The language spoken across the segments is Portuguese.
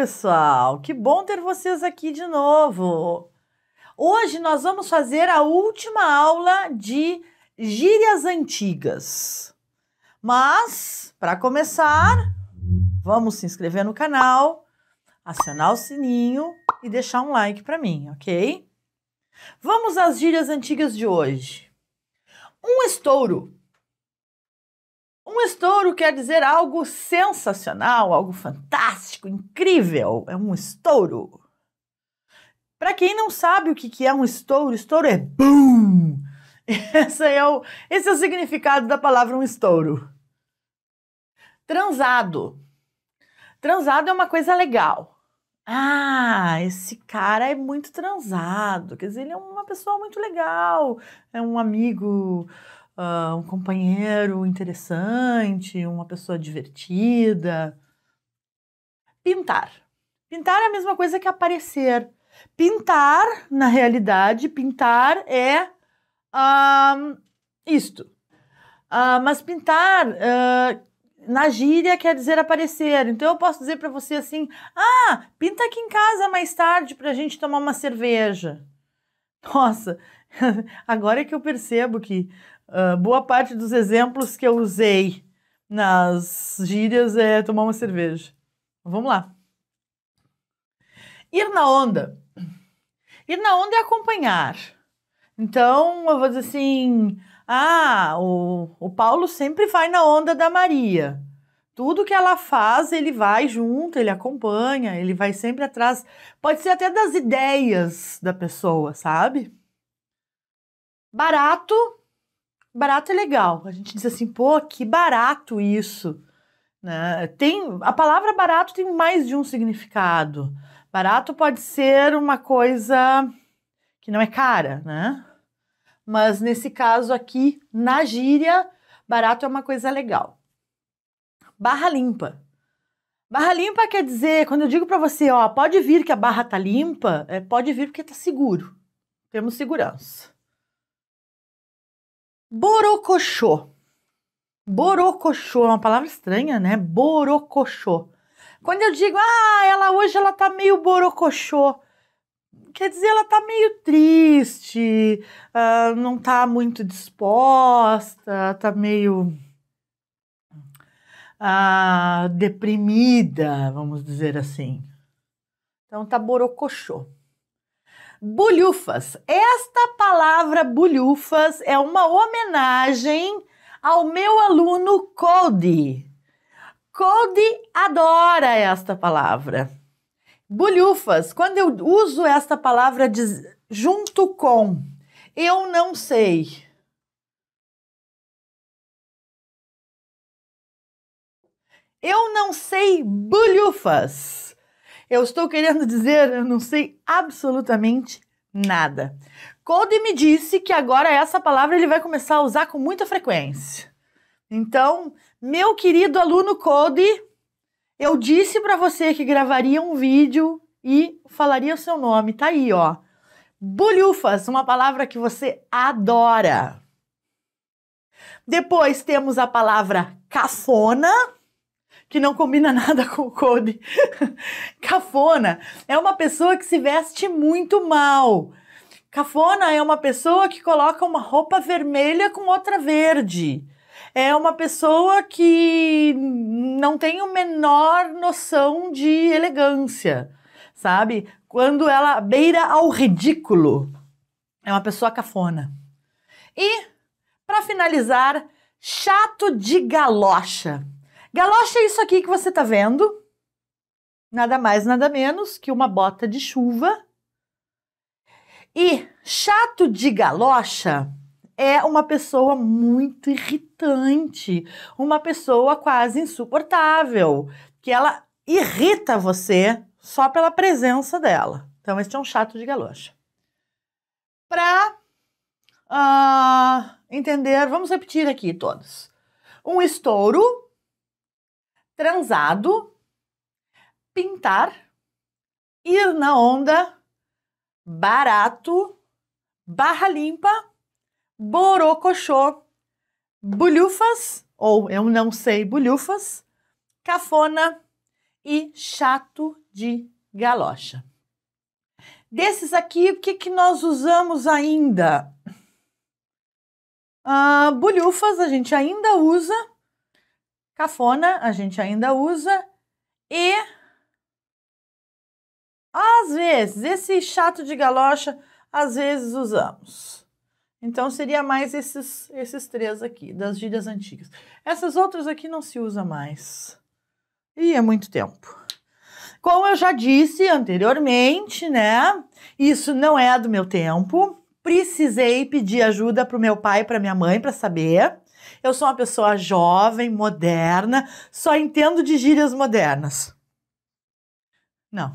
pessoal! Que bom ter vocês aqui de novo! Hoje nós vamos fazer a última aula de gírias antigas. Mas, para começar, vamos se inscrever no canal, acionar o sininho e deixar um like para mim, ok? Vamos às gírias antigas de hoje. Um estouro um estouro quer dizer algo sensacional, algo fantástico, incrível. É um estouro. Para quem não sabe o que é um estouro, estouro é BOOM! Esse é, o, esse é o significado da palavra um estouro. Transado. Transado é uma coisa legal. Ah, esse cara é muito transado. Quer dizer, ele é uma pessoa muito legal, é um amigo uh, um companheiro interessante, uma pessoa divertida. Pintar. Pintar é a mesma coisa que aparecer. Pintar, na realidade, pintar é uh, isto. Uh, mas pintar ah, na gíria quer dizer aparecer. Então eu posso dizer para você assim: "Ah, pinta aqui em casa mais tarde para a gente tomar uma cerveja". Nossa, Agora é que eu percebo que uh, boa parte dos exemplos que eu usei nas gírias é tomar uma cerveja. Vamos lá. Ir na onda. Ir na onda é acompanhar. Então, eu vou dizer assim: ah, o, o Paulo sempre vai na onda da Maria. Tudo que ela faz, ele vai junto, ele acompanha, ele vai sempre atrás. Pode ser até das ideias da pessoa, sabe? Barato, barato é legal. A gente diz assim, pô, que barato isso. Né? Tem, a palavra barato tem mais de um significado. Barato pode ser uma coisa que não é cara, né? Mas nesse caso aqui, na gíria, barato é uma coisa legal. Barra limpa. Barra limpa quer dizer, quando eu digo para você, ó, pode vir que a barra tá limpa, é pode vir porque tá seguro. Temos segurança. Borocochô. Borocochô é uma palavra estranha, né? Borocochô. Quando eu digo, ah, ela hoje ela tá meio borocochô, quer dizer, ela tá meio triste, uh, não tá muito disposta, tá meio uh, deprimida, vamos dizer assim. Então tá borocochô. Bulhufas. Esta palavra bulhufas é uma homenagem ao meu aluno Cody. Cody adora esta palavra. Bulhufas, quando eu uso esta palavra junto com, eu não sei. Eu não sei bulhufas. Eu estou querendo dizer, eu não sei absolutamente nada. Cody me disse que agora essa palavra ele vai começar a usar com muita frequência. Então, meu querido aluno Cody, eu disse para você que gravaria um vídeo e falaria o seu nome. Tá aí, ó. Bulhufas, uma palavra que você adora. Depois temos a palavra cafona que não combina nada com o Cody. Cafona é uma pessoa que se veste muito mal. Cafona é uma pessoa que coloca uma roupa vermelha com outra verde. É uma pessoa que não tem o menor noção de elegância, sabe? Quando ela beira ao ridículo. É uma pessoa cafona. E, para finalizar, chato de galocha. Galocha é isso aqui que você está vendo. Nada mais, nada menos que uma bota de chuva. E chato de galocha é uma pessoa muito irritante, uma pessoa quase insuportável, que ela irrita você só pela presença dela. Então, este é um chato de galocha. Para uh, ah, entender, vamos repetir aqui todos. Um estouro transado, pintar, ir na onda, barato, barra limpa, borocochô, bulhufas, ou eu não sei bulhufas, cafona e chato de galocha. Desses aqui, o que, que nós usamos ainda? Ah, bulhufas a gente ainda usa, Cafona a gente ainda usa. E às vezes, esse chato de galocha, às vezes usamos. Então, seria mais esses, esses três aqui, das gírias antigas. Essas outras aqui não se usa mais. E é muito tempo. Como eu já disse anteriormente, né? Isso não é do meu tempo precisei pedir ajuda para o meu pai e para minha mãe para saber. Eu sou uma pessoa jovem, moderna, só entendo de gírias modernas. Não,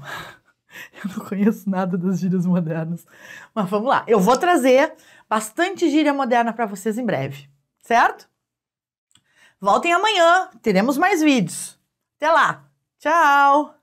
eu não conheço nada das gírias modernas. Mas vamos lá, eu vou trazer bastante gíria moderna para vocês em breve, certo? Voltem amanhã, teremos mais vídeos. Até lá, tchau!